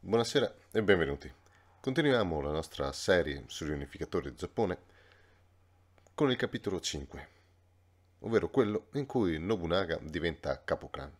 Buonasera e benvenuti. Continuiamo la nostra serie sul riunificatore del Giappone con il capitolo 5, ovvero quello in cui Nobunaga diventa capoclan.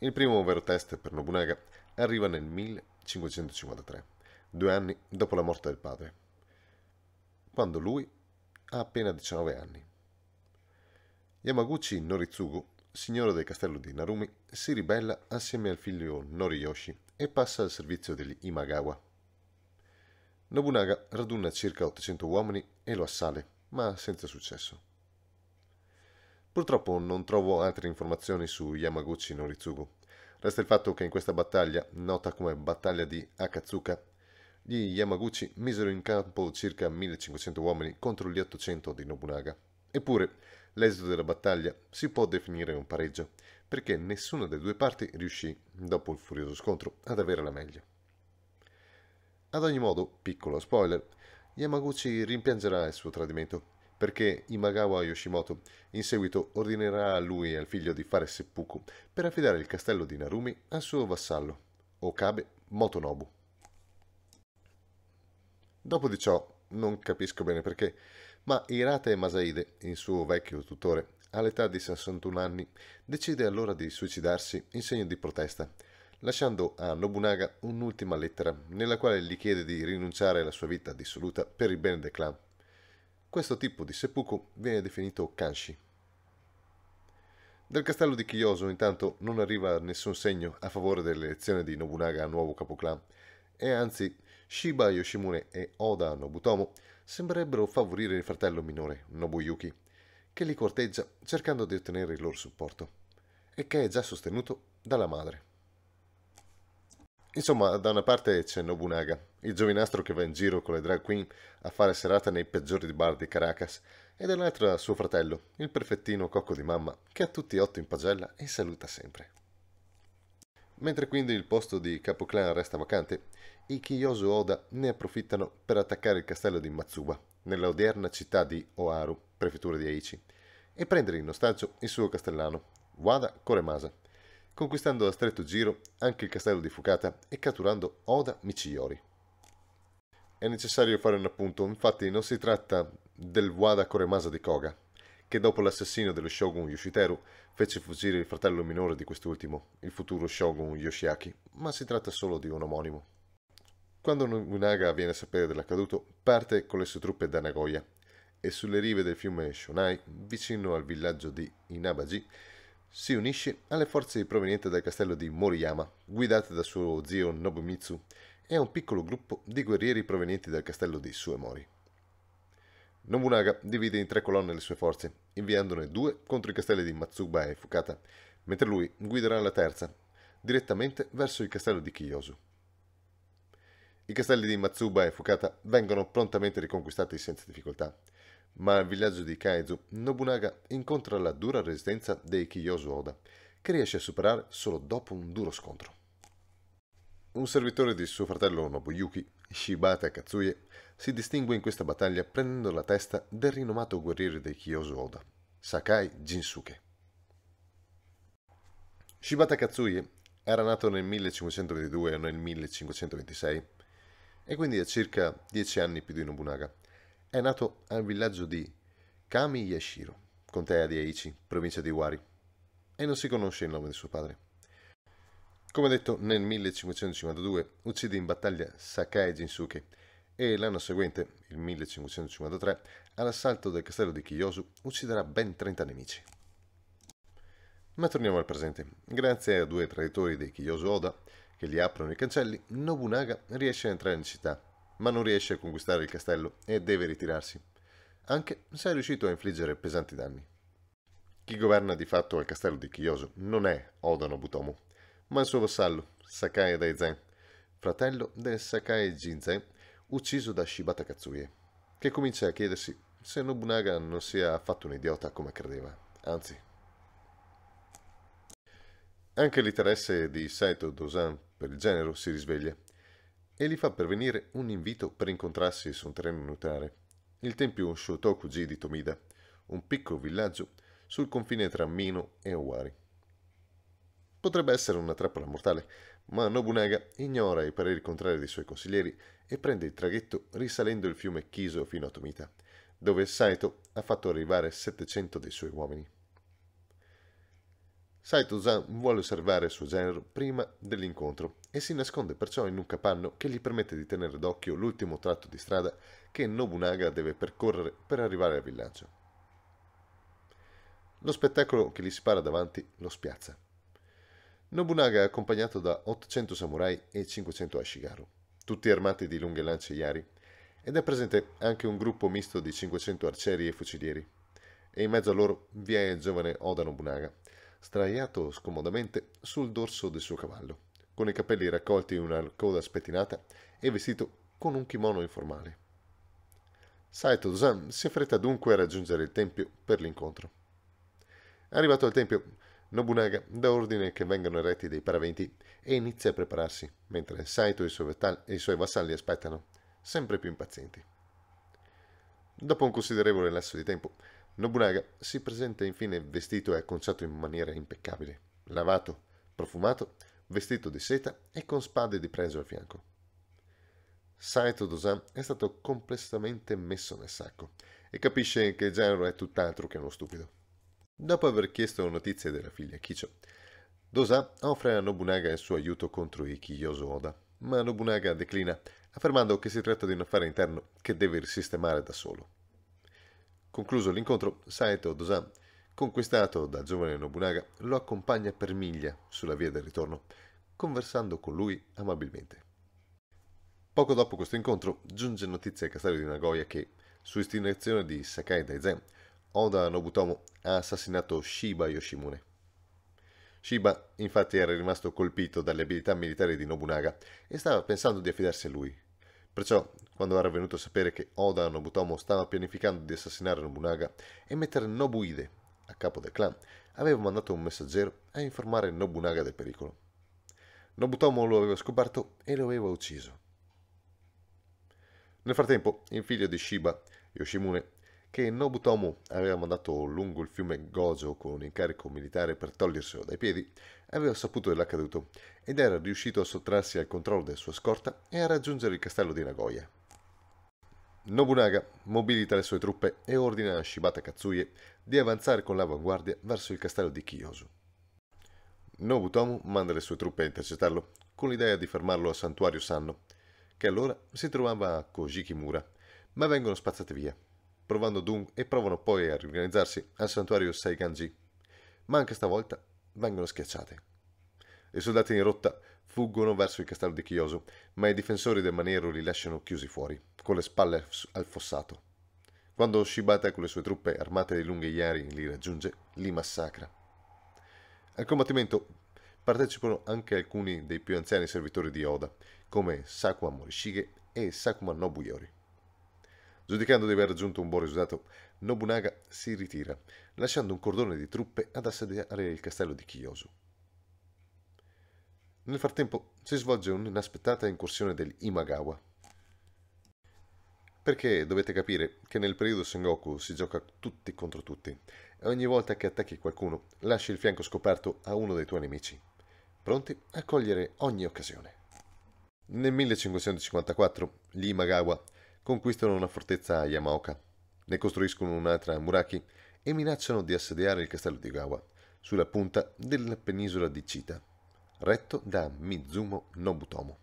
Il primo vero test per Nobunaga arriva nel 1553, due anni dopo la morte del padre, quando lui ha appena 19 anni. Yamaguchi Noritsugu signore del castello di Narumi, si ribella assieme al figlio Noriyoshi e passa al servizio degli Imagawa. Nobunaga raduna circa 800 uomini e lo assale, ma senza successo. Purtroppo non trovo altre informazioni su Yamaguchi Noritsugu. Resta il fatto che in questa battaglia, nota come battaglia di Akatsuka, gli Yamaguchi misero in campo circa 1500 uomini contro gli 800 di Nobunaga. Eppure, L'esito della battaglia si può definire un pareggio, perché nessuna delle due parti riuscì, dopo il furioso scontro, ad avere la meglio. Ad ogni modo, piccolo spoiler, Yamaguchi rimpiangerà il suo tradimento, perché Imagawa Yoshimoto in seguito ordinerà a lui e al figlio di fare seppuku per affidare il castello di Narumi al suo vassallo, Okabe Motonobu. Dopo di ciò, non capisco bene perché, ma Irate Masaide, il suo vecchio tutore, all'età di 61 anni, decide allora di suicidarsi in segno di protesta, lasciando a Nobunaga un'ultima lettera nella quale gli chiede di rinunciare alla sua vita dissoluta per il bene del clan. Questo tipo di seppuku viene definito kanshi. Dal castello di Kiyosu intanto non arriva nessun segno a favore dell'elezione di Nobunaga a nuovo capoclan, e anzi Shiba Yoshimune e Oda Nobutomo sembrerebbero favorire il fratello minore, Nobuyuki, che li corteggia cercando di ottenere il loro supporto e che è già sostenuto dalla madre. Insomma, da una parte c'è Nobunaga, il giovinastro che va in giro con le drag queen a fare serata nei peggiori bar di Caracas, e dall'altra suo fratello, il prefettino cocco di mamma, che ha tutti otto in pagella e saluta sempre. Mentre quindi il posto di capo clan resta vacante, i Kiyosu Oda ne approfittano per attaccare il castello di Matsuba, nella odierna città di Oharu, prefettura di Aichi, e prendere in ostaggio il suo castellano, Wada Koremasa, conquistando a stretto giro anche il castello di Fukata e catturando Oda Michiyori. È necessario fare un appunto, infatti non si tratta del Wada Koremasa di Koga, che dopo l'assassinio dello shogun Yoshiteru fece fuggire il fratello minore di quest'ultimo, il futuro shogun Yoshiaki, ma si tratta solo di un omonimo. Quando Nobunaga viene a sapere dell'accaduto, parte con le sue truppe da Nagoya e sulle rive del fiume Shonai, vicino al villaggio di Inabaji, si unisce alle forze provenienti dal castello di Moriyama, guidate da suo zio Nobumitsu, e a un piccolo gruppo di guerrieri provenienti dal castello di Suemori. Nobunaga divide in tre colonne le sue forze, inviandone due contro i castelli di Matsuba e Fukata, mentre lui guiderà la terza, direttamente verso il castello di Kiyosu. I castelli di Matsuba e Fukata vengono prontamente riconquistati senza difficoltà, ma al villaggio di Kaizu Nobunaga incontra la dura resistenza dei Kiyosu Oda, che riesce a superare solo dopo un duro scontro. Un servitore di suo fratello Nobuyuki, Shibata Katsuye, si distingue in questa battaglia prendendo la testa del rinomato guerriere dei Kiyosu Oda, Sakai Jinsuke. Shibata Katsuye era nato nel 1522 o nel 1526 e quindi ha circa 10 anni più di Nobunaga. È nato al villaggio di Kamiyashiro, contea di Aichi, provincia di Iwari, e non si conosce il nome di suo padre. Come detto, nel 1552 uccide in battaglia Sakai Jinsuke e l'anno seguente, il 1553, all'assalto del castello di Kiyosu ucciderà ben 30 nemici. Ma torniamo al presente. Grazie a due traditori dei Kiyosu Oda, che gli aprono i cancelli, Nobunaga riesce a entrare in città, ma non riesce a conquistare il castello e deve ritirarsi, anche se è riuscito a infliggere pesanti danni. Chi governa di fatto il castello di Kiyosu non è Oda Nobutomo, ma il suo vassallo, Sakai Daizen, fratello del Sakai Jinzen, ucciso da Shibata Katsuye, che comincia a chiedersi se Nobunaga non sia affatto un idiota come credeva, anzi. Anche l'interesse di Saito Dosan per il genero si risveglia e gli fa pervenire un invito per incontrarsi su un terreno nuotare, il tempio Shotokuji di Tomida, un piccolo villaggio sul confine tra Mino e Owari. Potrebbe essere una trappola mortale, ma Nobunaga ignora i pareri contrari dei suoi consiglieri e prende il traghetto risalendo il fiume Kiso fino a Tomita, dove Saito ha fatto arrivare 700 dei suoi uomini. Saito-san vuole osservare il suo genero prima dell'incontro e si nasconde perciò in un capanno che gli permette di tenere d'occhio l'ultimo tratto di strada che Nobunaga deve percorrere per arrivare al villaggio. Lo spettacolo che gli spara davanti lo spiazza. Nobunaga è accompagnato da 800 samurai e 500 Ashigaru, tutti armati di lunghe lance iari, ed è presente anche un gruppo misto di 500 arcieri e fucilieri. E in mezzo a loro vi è il giovane Oda Nobunaga, sdraiato scomodamente sul dorso del suo cavallo, con i capelli raccolti in una coda spettinata e vestito con un kimono informale. Saito Zan si affretta dunque a raggiungere il tempio per l'incontro. Arrivato al tempio, Nobunaga dà ordine che vengano eretti dei paraventi e inizia a prepararsi, mentre Saito e i suoi, vetal- e i suoi vassalli aspettano, sempre più impazienti. Dopo un considerevole lasso di tempo, Nobunaga si presenta infine vestito e acconciato in maniera impeccabile, lavato, profumato, vestito di seta e con spade di preso al fianco. Saito Dosan è stato complessamente messo nel sacco e capisce che Genro è tutt'altro che uno stupido. Dopo aver chiesto notizie della figlia Kicho, Dosan offre a Nobunaga il suo aiuto contro i Kiyosu Oda, ma Nobunaga declina, affermando che si tratta di un affare interno che deve risistemare da solo. Concluso l'incontro, Saeto Dosan, conquistato dal giovane Nobunaga, lo accompagna per miglia sulla via del ritorno, conversando con lui amabilmente. Poco dopo questo incontro giunge notizia al castello di Nagoya che, su istigazione di Sakai Daizen, Oda Nobutomo ha assassinato Shiba Yoshimune. Shiba infatti era rimasto colpito dalle abilità militari di Nobunaga e stava pensando di affidarsi a lui, Perciò, quando era venuto a sapere che Oda Nobutomo stava pianificando di assassinare Nobunaga e mettere Nobuide a capo del clan, aveva mandato un messaggero a informare Nobunaga del pericolo. Nobutomo lo aveva scoperto e lo aveva ucciso. Nel frattempo, il figlio di Shiba, Yoshimune, che Nobutomo aveva mandato lungo il fiume Gojo con un incarico militare per toglierselo dai piedi, aveva saputo dell'accaduto ed era riuscito a sottrarsi al controllo della sua scorta e a raggiungere il castello di Nagoya. Nobunaga mobilita le sue truppe e ordina a Shibata Katsuye di avanzare con l'avanguardia verso il castello di Kiyosu. Nobutomo manda le sue truppe a intercettarlo, con l'idea di fermarlo al santuario Sanno, che allora si trovava a Kojikimura, ma vengono spazzate via provando Dung e provano poi a riorganizzarsi al santuario Saiganji, ma anche stavolta vengono schiacciate. I soldati in rotta fuggono verso il castello di Kyosu, ma i difensori del maniero li lasciano chiusi fuori, con le spalle al fossato. Quando Shibata con le sue truppe armate di lunghi iari li raggiunge, li massacra. Al combattimento partecipano anche alcuni dei più anziani servitori di Oda, come Sakuma Morishige e Sakuma Nobuyori. Giudicando di aver raggiunto un buon risultato, Nobunaga si ritira, lasciando un cordone di truppe ad assediare il castello di Kiyosu. Nel frattempo si svolge un'inaspettata incursione degli Imagawa. Perché dovete capire che nel periodo Sengoku si gioca tutti contro tutti e ogni volta che attacchi qualcuno lasci il fianco scoperto a uno dei tuoi nemici, pronti a cogliere ogni occasione. Nel 1554 gli Imagawa conquistano una fortezza a Yamaoka, ne costruiscono un'altra a Muraki e minacciano di assediare il castello di Gawa, sulla punta della penisola di Chita, retto da Mizumo Nobutomo.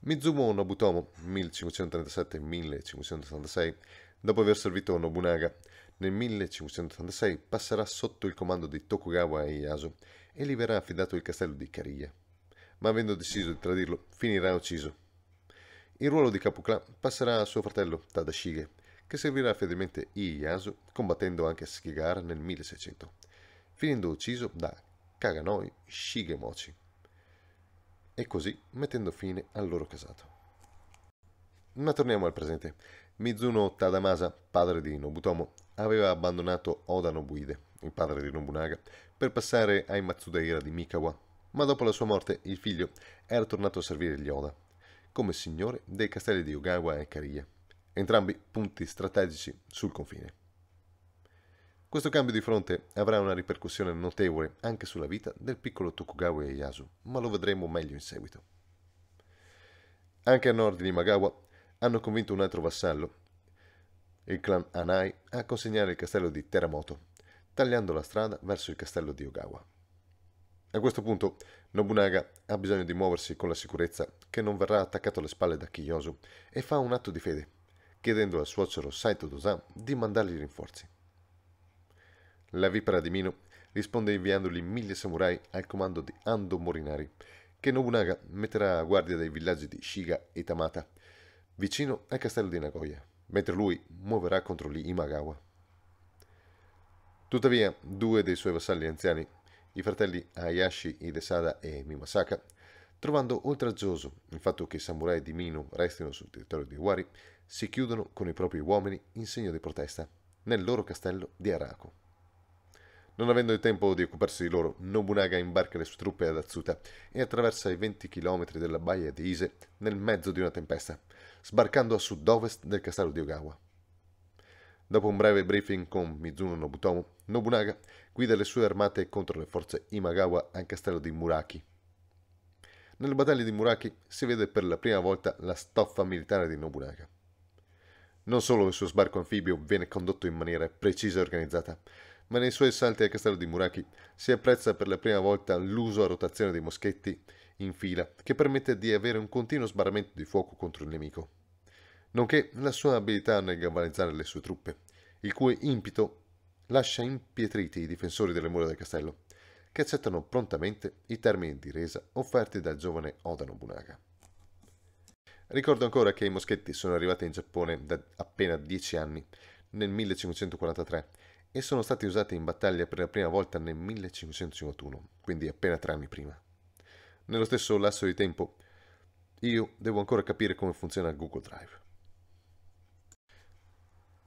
Mizumo Nobutomo, 1537-1586, dopo aver servito Nobunaga, nel 1586 passerà sotto il comando di Tokugawa Ieyasu e gli verrà affidato il castello di Kariya. Ma avendo deciso di tradirlo, finirà ucciso il ruolo di capoclan passerà a suo fratello Tadashige, che servirà fedelmente Ieyasu, combattendo anche Sekigahara nel 1600, finendo ucciso da Kaganoi Shigemochi, e così mettendo fine al loro casato. Ma torniamo al presente. Mizuno Tadamasa, padre di Nobutomo, aveva abbandonato Oda Nobuide, il padre di Nobunaga, per passare ai Matsudaira di Mikawa, ma dopo la sua morte il figlio era tornato a servire gli Oda come signore dei castelli di Ogawa e Kariya, entrambi punti strategici sul confine. Questo cambio di fronte avrà una ripercussione notevole anche sulla vita del piccolo Tokugawa Ieyasu, ma lo vedremo meglio in seguito. Anche a nord di Imagawa hanno convinto un altro vassallo, il clan Anai, a consegnare il castello di Teramoto, tagliando la strada verso il castello di Ogawa. A questo punto Nobunaga ha bisogno di muoversi con la sicurezza che non verrà attaccato alle spalle da Kiyosu e fa un atto di fede, chiedendo al suocero Saito Dosan di mandargli rinforzi. La vipera di Mino risponde inviandogli mille samurai al comando di Ando Morinari, che Nobunaga metterà a guardia dei villaggi di Shiga e Tamata, vicino al castello di Nagoya, mentre lui muoverà contro gli Imagawa. Tuttavia, due dei suoi vassalli anziani i fratelli Hayashi, Hidesada e Mimasaka, trovando oltraggioso il fatto che i samurai di Minu restino sul territorio di Wari, si chiudono con i propri uomini in segno di protesta nel loro castello di Arako. Non avendo il tempo di occuparsi di loro, Nobunaga imbarca le sue truppe ad Azuta e attraversa i 20 km della baia di Ise nel mezzo di una tempesta, sbarcando a sud-ovest del castello di Ogawa. Dopo un breve briefing con Mizuno Nobutomo, Nobunaga guida le sue armate contro le forze Imagawa al castello di Muraki. Nelle battaglie di Muraki si vede per la prima volta la stoffa militare di Nobunaga. Non solo il suo sbarco anfibio viene condotto in maniera precisa e organizzata, ma nei suoi salti al castello di Muraki si apprezza per la prima volta l'uso a rotazione dei moschetti in fila che permette di avere un continuo sbarramento di fuoco contro il nemico, nonché la sua abilità nel galvanizzare le sue truppe, il cui impito lascia impietriti i difensori delle mura del castello, che accettano prontamente i termini di resa offerti dal giovane Oda Nobunaga. Ricordo ancora che i moschetti sono arrivati in Giappone da appena 10 anni, nel 1543, e sono stati usati in battaglia per la prima volta nel 1551, quindi appena tre anni prima. Nello stesso lasso di tempo, io devo ancora capire come funziona Google Drive.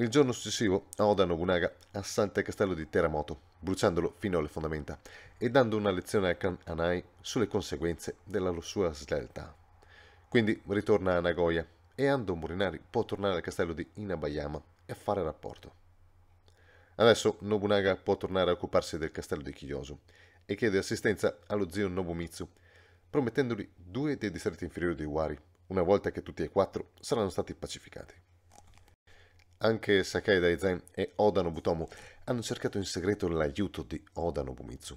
Il giorno successivo Oda Nobunaga assalta il castello di Teramoto, bruciandolo fino alle fondamenta e dando una lezione a Kan Hanai sulle conseguenze della sua slealtà. Quindi ritorna a Nagoya e Ando Morinari può tornare al castello di Inabayama e fare rapporto. Adesso Nobunaga può tornare a occuparsi del castello di Kiyosu e chiede assistenza allo zio Nobumitsu, promettendogli due dei distretti inferiori di Wari, una volta che tutti e quattro saranno stati pacificati. Anche Sakai Daizen e Oda Nobutomo hanno cercato in segreto l'aiuto di Oda Nobumitsu,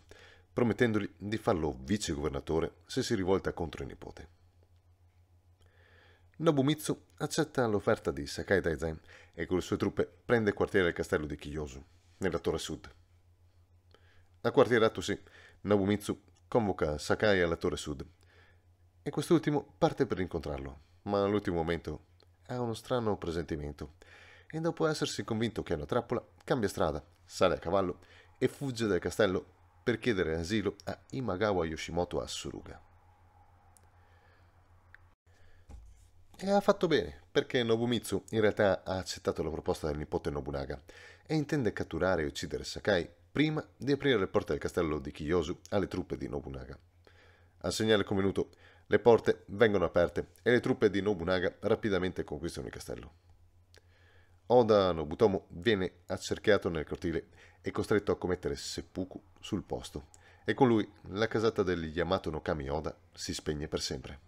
promettendogli di farlo vicegovernatore se si rivolta contro il nipote. Nobumitsu accetta l'offerta di Sakai Daizen e con le sue truppe prende quartiere al castello di Kiyosu, nella torre sud. Acquartierato sì, Nobumitsu convoca Sakai alla torre sud e quest'ultimo parte per incontrarlo, ma all'ultimo momento ha uno strano presentimento e dopo essersi convinto che è una trappola, cambia strada, sale a cavallo e fugge dal castello per chiedere asilo a Imagawa Yoshimoto Asuruga. E ha fatto bene, perché Nobumitsu in realtà ha accettato la proposta del nipote Nobunaga e intende catturare e uccidere Sakai prima di aprire le porte del castello di Kiyosu alle truppe di Nobunaga. Al segnale convenuto, le porte vengono aperte e le truppe di Nobunaga rapidamente conquistano il castello. Oda Nobutomo viene accerchiato nel cortile e costretto a commettere seppuku sul posto, e con lui la casata del Yamato no Kami Oda si spegne per sempre.